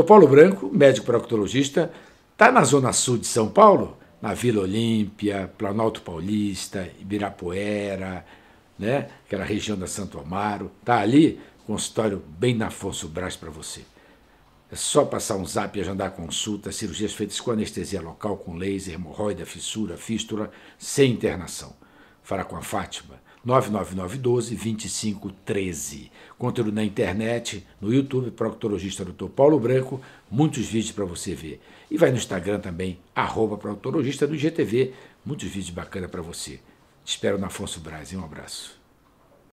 Dr. Paulo Branco, médico proctologista, está na zona sul de São Paulo, na Vila Olímpia, Planalto Paulista, Ibirapuera, né? aquela região da Santo Amaro. Está ali, consultório bem na Afonso Braz para você. É só passar um zap e agendar consulta, cirurgias feitas com anestesia local, com laser, hemorroida, fissura, fístula, sem internação. Fará com a Fátima, 99912 2513. Conteúdo na internet, no YouTube, Proctologista Dr. Paulo Branco, muitos vídeos para você ver. E vai no Instagram também, arroba Proctologista do IGTV, muitos vídeos bacanas para você. Te espero na Afonso Braz, um abraço.